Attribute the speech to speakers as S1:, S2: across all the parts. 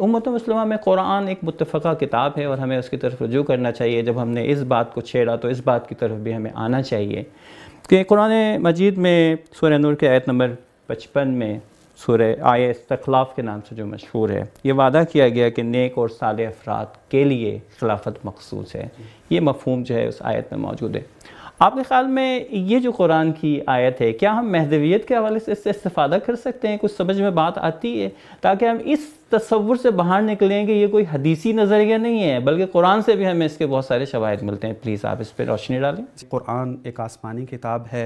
S1: उम्मत मुसलमा में कुरान एक मुतफ़ा किताब है और हमें उसकी तरफ रजू करना चाहिए जब हमने इस बात को छेड़ा तो इस बात की तरफ भी हमें आना चाहिए कि कुरान मजीद में सूर्य नूर के आयत नंबर पचपन में सूर्य आय तखलाफ के नाम से जो मशहूर है ये वादा किया गया कि नेक और साले अफराद के लिए खिलाफत मखसूस है ये मफहम जो है उस आयत में मौजूद है आपके ख्याल में ये जो कुरान की आयत है क्या हम महदवियत के हवाले से इससे इस्तेफ़ादा कर सकते हैं कुछ समझ में बात आती है ताकि हम इस तस्वुर से बाहर निकलें कि ये कोई हदीसी नज़रिया नहीं है बल्कि कुरान से भी हमें इसके बहुत सारे शवाद मिलते हैं प्लीज़ आप इस पर रोशनी डालें कुरान एक आसमानी किताब है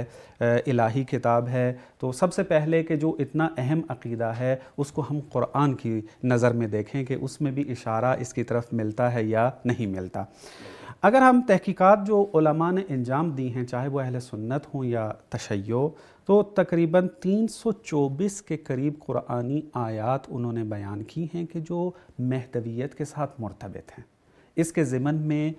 S1: इलाही किताब है
S2: तो सबसे पहले कि जो इतना अहम अकीदा है उसको हम कुरान की नज़र में देखें कि उसमें भी इशारा इसकी तरफ मिलता है या नहीं मिलता अगर हम तहकीक़ात जो उलमा ने अंजाम दी हैं चाहे वो अहल सुन्नत हों या तशैय तो तकरीबन 324 के करीब कुरानी आयात उन्होंने बयान की हैं कि जो महदवियत के साथ मुर्तबित हैं इसके ज़िमन में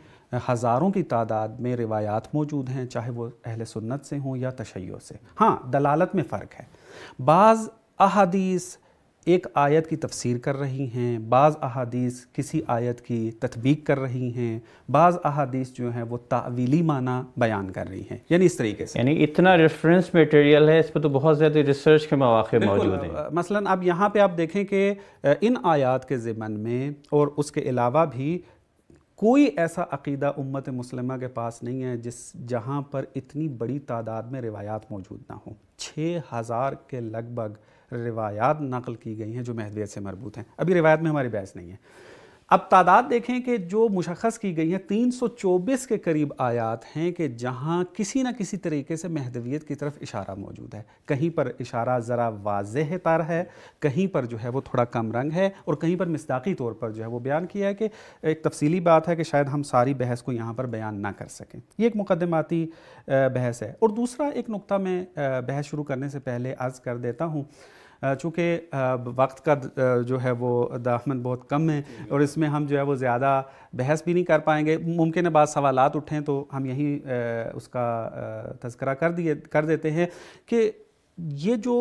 S2: हज़ारों की तादाद में रिवायात मौजूद हैं चाहे वो अहल सुन्नत से हों या तशैय से हाँ दलालत में फ़र्क है बाज़ अहादीस एक आयत की तफसीर कर रही हैं बाज़ अहादीस किसी आयत की तथबीक कर रही हैं बाज़ अहादीस जो हैं वो तावीली माना बयान कर रही हैं यानी इस तरीके से यानी इतना रेफरेंस मटेरियल है इस पर तो बहुत ज़्यादा रिसर्च के
S1: मौाक़े मौजूद
S2: हैं मसला अब यहाँ पर आप देखें कि इन आयात के ज़मन में और उसके अलावा भी कोई ऐसा अकीदा उम्मत मुसलमा के पास नहीं है जिस जहाँ पर इतनी बड़ी तादाद में रिवायात मौजूद ना हो छः हज़ार के लगभग रिवायात नकल की गई हैं जो महदवियत से मरबूत हैं अभी रिवायत में हमारी बहस नहीं है अब तादाद देखें कि जो मुशखस की गई हैं 324 के करीब आयात हैं कि जहां किसी न किसी तरीके से महदवियत की तरफ इशारा मौजूद है कहीं पर इशारा ज़रा वाज तार है कहीं पर जो है वो थोड़ा कम रंग है और कहीं पर मस्ताकी तौर पर जो है वो बयान किया है कि एक तफसीली बात है कि शायद हम सारी बहस को यहाँ पर बयान ना कर सकें ये एक मुकदमाती बहस है और दूसरा एक नुकता मैं बहस शुरू करने से पहले अर्ज़ कर देता हूँ चूँकि वक्त का जो है वो दामन बहुत कम है और इसमें हम जो है वो ज़्यादा बहस भी नहीं कर पाएंगे मुमकिन बाद सवाल उठें तो हम यहीं उसका तस्करा कर दिए कर देते हैं कि ये जो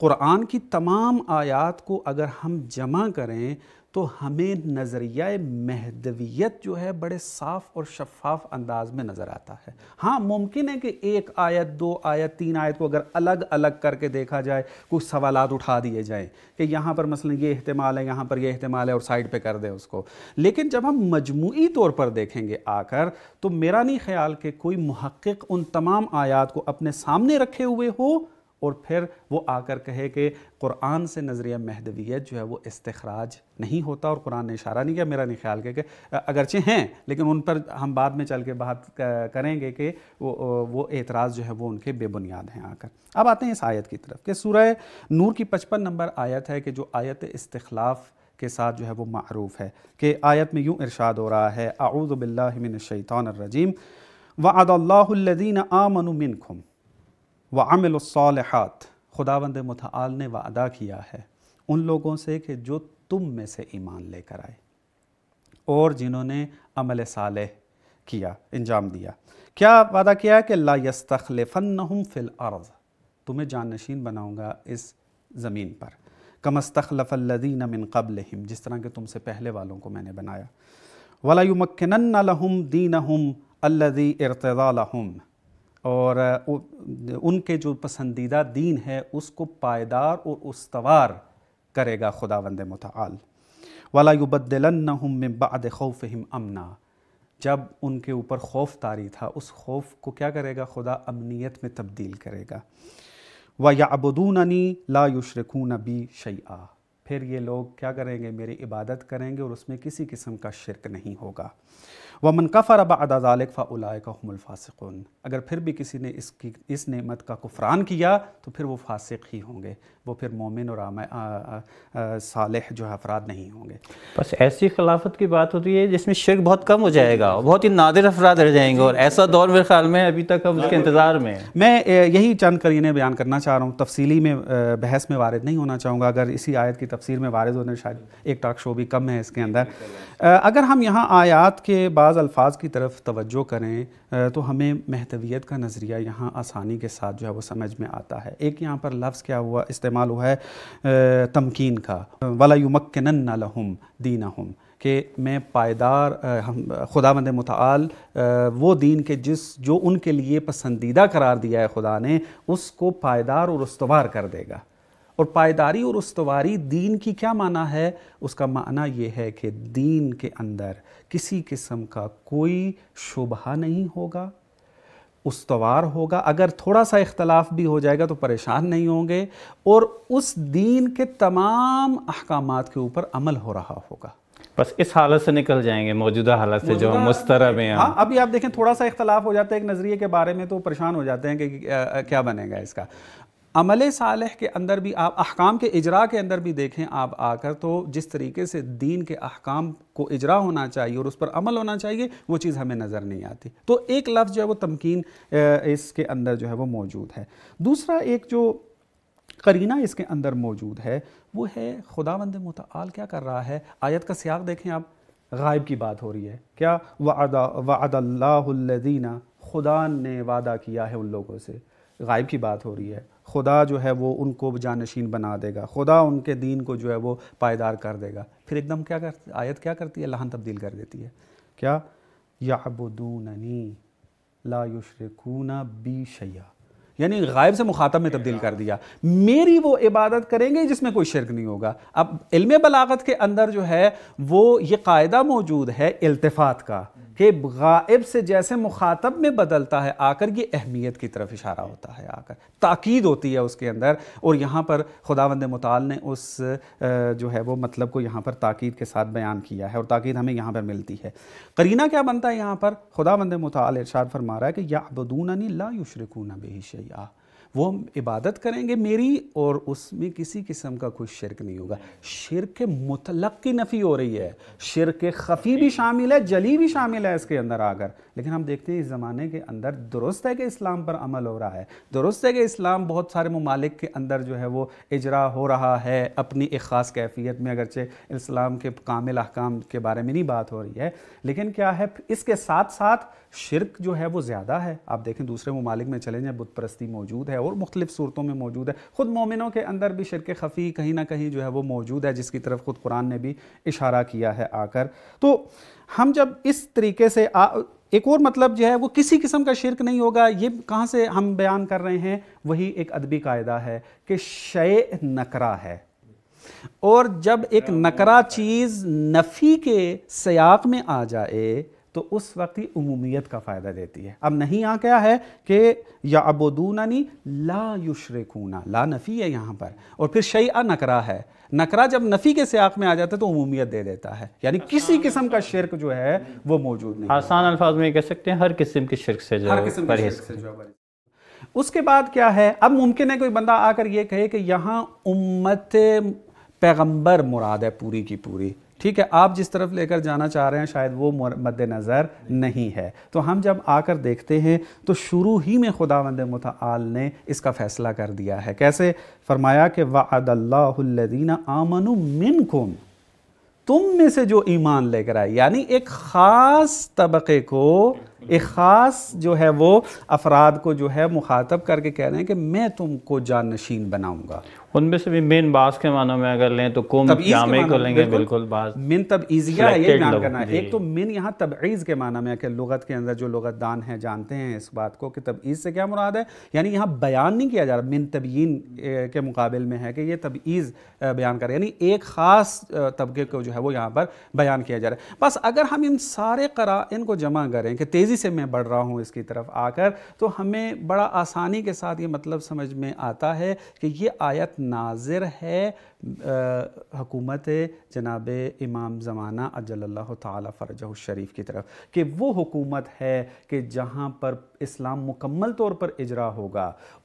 S2: कुरान की तमाम आयात को अगर हम जमा करें तो हमें नज़रिया महदवियत जो है बड़े साफ़ और शफाफ अंदाज में नज़र आता है हाँ मुमकिन है कि एक आयत दो आयत तीन आयत को अगर अलग अलग करके देखा जाए कुछ सवाल उठा दिए जाएँ कि यहाँ पर मसलन ये अहतमाल है यहाँ पर यह अहतमाल है और साइड पर कर दें उसको लेकिन जब हम मजमू तौर पर देखेंगे आकर तो मेरा नहीं ख्याल कि कोई महक्क उन तमाम आयात को अपने सामने रखे हुए हो और फिर वो आकर कहे कि कुरान से नज़रिया महदवियत जो है वो इस्तखराज नहीं होता और कुरान ने इशारा नहीं किया मेरा नहीं ख्याल के, कि अगरचे हैं लेकिन उन पर हम बाद में चल के बात करेंगे कि वो वो एतराज़ जो है वो उनके बेबुनियाद हैं आकर अब आते हैं इस आयत की तरफ कि सूरह नूर की पचपन नंबर आयत है कि जो आयत इस्तलाफ के साथ जो है वो मरूफ़ है कि आयत में यूँ इरशाद हो रहा है आऊज़बिल्लिमिनशैतानरजीम व वदीन आमनुमिन खुम व अमिलसालहत खुदावंद मतआल ने वादा किया है उन लोगों से कि जो तुम में से ईमान लेकर आए और जिन्होंने अमल साल किया अंजाम दिया क्या वादा किया है कि ला यस्तखलफ़न फ़िल अर्ज़ तुम्हें जानशीन बनाऊँगा इस ज़मीन पर कमस्तखलफ़ल्लिन मिन कबल जिस तरह के तुमसे पहले वालों को मैंने बनाया वलायुमकिन दीन हम अल्लि इरतज़ा और उनके जो पसंदीदा दीन है उसको पायदार और उसवार करेगा खुदा वंद मताल वाला युबदलन हम बाद खौफ अमना जब उनके ऊपर खौफ तारी था उस खौफ को क्या करेगा खुदा अमनीत में तब्दील करेगा व या अबदूननी ला युशरखून बी शैया फिर ये लोग क्या करेंगे मेरी इबादत करेंगे और उसमें किसी किस्म का शिरक नहीं होगा वमन कफ़र बदालिक फ़लाय का हमलफासिकन अगर फिर भी किसी ने इसकी इस नेमत का कुफरान किया तो फिर वो फासिक ही होंगे वो फिर मोमिन और आम साल जो है अफराद नहीं होंगे
S1: बस ऐसी खिलाफत की बात होती है जिसमें शिरक बहुत कम हो जाएगा बहुत ही नादिर अफराद रह जाएंगे और ऐसा दौर मेरे ख्याल में अभी तक हम उसके इंतज़ार में
S2: मैं यही चंद करीने बयान करना चाह रहा हूँ तफसीली में बहस में वारद नहीं होना चाहूँगा अगर इसी आयत की तफसीर में वारद होने शायद एक टाक शो भी कम है इसके अंदर अगर हम यहाँ आयात के बाद बाज़ अल्फाज की तरफ तवज्जो करें तो हमें महतवियत का नज़रिया यहाँ आसानी के साथ जो है वो समझ में आता है एक यहाँ पर लफ्ज़ क्या हुआ इस्तेमाल हुआ है तमकीन का वाला युमक्न लहम दीना हम कि मैं पायदार हम खुदा मंद मताल वो दीन के जिस जो उनके लिए पसंदीदा करार दिया है खुदा ने उसको पायदार और उसवार कर देगा और पायदारी और उसवारी दीन की क्या माना है उसका माना यह है कि दीन के अंदर किसी किस्म का कोई शुबहा नहीं होगा उसवार होगा अगर थोड़ा सा इख्तलाफ भी हो जाएगा तो परेशान नहीं होंगे और उस दीन के तमाम अहकाम के ऊपर अमल हो रहा
S1: होगा बस इस हालत से निकल जाएंगे मौजूदा हालत से जो मुस्तरब हैं हाँ
S2: अभी आप देखें थोड़ा सा इख्तलाफ हो जाता है एक नज़रिए के बारे में तो परेशान हो जाते हैं कि क्या बनेगा इसका अमल साल के अंदर भी आप अहकाम के इजरा के अंदर भी देखें आप आकर तो जिस तरीके से दीन के अहकाम को इजरा होना चाहिए और उस पर अमल होना चाहिए वो चीज़ हमें नज़र नहीं आती तो एक लफ्ज़ जो है वो तमकीन इसके अंदर जो है वो मौजूद है दूसरा एक जो करीना इसके अंदर मौजूद है वो है खुदा बंद मताल क्या कर रहा है आयत का सियाग देखें आप गायब की बात हो रही है क्या वादा वादीना खुदा ने वादा किया है उन लोगों से गायब की बात हो रही है खुदा जो है वो उनको जानशीन बना देगा खुदा उनके दीन को जो है वो पायदार कर देगा फिर एकदम क्या कर आयत क्या करती है लहन तब्दील कर देती है क्या याबुदूननी ला युशरकूना बी शैया यानी गायब से मुखातब में तब्दील कर दिया मेरी वो इबादत करेंगे जिसमें कोई शिरक नहीं होगा अब इल्म बलागत के अंदर जो है वो ये कायदा मौजूद है अल्तफात का कि गायब से जैसे मुखातब में बदलता है आकर ये अहमियत की तरफ इशारा होता है आकर ताकीद होती है उसके अंदर और यहाँ पर खुदावंद मताल ने उस जो है वो मतलब को यहाँ पर ताकीद के साथ बयान किया है और ताकीद हमें यहाँ पर मिलती है करीना क्या बनता है यहाँ पर ख़ुदा वंद मताल इरशाद फरमा रहा है कि या अबदूननी ला युशरकून बेहिशया वो हम इबादत करेंगे मेरी और उसमें किसी किस्म का कोई शिरक नहीं होगा शिरक मुतलक की नफ़ी हो रही है शिरक खफी भी शामिल है जली भी शामिल है इसके अंदर आकर लेकिन हम देखते हैं इस ज़माने के अंदर दुरुस्त है कि इस्लाम पर अमल हो रहा है दुरुस्त है कि इस्लाम बहुत सारे ममालिक के अंदर जो है वो इजरा हो रहा है अपनी एक ख़ास कैफियत में अगरचे इस्लाम के कामिल अहकाम के बारे में नहीं बात हो रही है लेकिन क्या है इसके साथ साथ शिरक जो है वो ज़्यादा है आप देखें दूसरे ममालिक में चले जाएँ बुत परस्ती मौजूद है और मुख्तलिफ सूरतों में मौजूद है ख़ुद मोमिनों के अंदर भी शिरक खफ़ी कहीं ना कहीं जो है वो मौजूद है जिसकी तरफ ख़ुद कुरान ने भी इशारा किया है आकर तो हम जब इस तरीके से आ, एक और मतलब जो है वो किसी किस्म का शिरक नहीं होगा ये कहाँ से हम बयान कर रहे हैं वही एक अदबी कायदा है कि शय नकरा है और जब एक नकरा चीज़ नफ़ी के सयाक में आ जाए तो उस वक्त ही उमूमियत का फ़ायदा देती है अब नहीं आ क्या है कि या अबोदूनानी ला खूना ला नफ़ी है यहाँ पर और फिर शई नकरा है नकरा जब नफ़ी के सियाक में आ जाता है तो उमूमियत दे देता है यानी किसी किस्म का शिरक जो है वो मौजूद नहीं
S1: आसान अल्फाज में कह सकते हैं हर किस्म के शिरक से जो हर किस्म के से
S2: उसके बाद क्या है अब मुमकिन है कोई बंदा आकर ये कहे कि यहाँ उम्मत पैगंबर मुराद है पूरी की पूरी ठीक है आप जिस तरफ लेकर जाना चाह रहे हैं शायद वो मद्देनज़र नहीं है तो हम जब आकर देखते हैं तो शुरू ही में खुदा वंद मताल ने इसका फ़ैसला कर दिया है कैसे फरमाया कि वदीना आमनु मिन कुम तुम में से जो ईमान लेकर आए यानी एक ख़ास तबके को एक ख़ास जो है वो अफराद को जो है मुखातब करके कह रहे हैं कि मैं तुमको जानशीन
S1: बनाऊंगा उनमें से भी मेन बास के मानों में अगर लें तो कुम जामे को लेंगे बिल्कुल बास मिन तब ईजिया है ये बयान करना है एक तो
S2: मिन यहाँ तबीज़ के माना में कि लुगत के अंदर जो दान है जानते हैं इस बात को कि तबीज़ से क्या मुराद है यानी यहाँ बयान नहीं किया जा रहा मिन तबीन के मुकाबले में है कि ये तबीज़ बयान कर यानी एक ख़ास तबके को जो है वो यहाँ पर बयान किया जा रहा है बस अगर हम इन सारे करा इनको जमा करें कि तेज़ी से मैं बढ़ रहा हूँ इसकी तरफ आकर तो हमें बड़ा आसानी के साथ ये मतलब समझ में आता है कि ये आयत नाजिर है हकूमत जनाब इमाम ज़माना अजल्ला तरजह शरीफ की तरफ कि वो हुकूमत है कि जहाँ पर इस्लाम मुकम्मल तौर पर इजरा होगा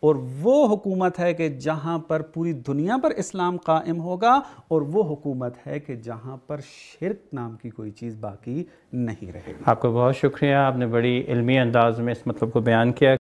S2: और वो हुकूमत है कि जहाँ पर पूरी दुनिया पर इस्लाम कायम होगा और वो हुकूमत है कि जहाँ पर शिरक नाम की कोई चीज़ बाकी नहीं रहेगी
S1: आपका बहुत शुक्रिया आपने बड़ी इलमी अंदाज में इस मतलब को बयान किया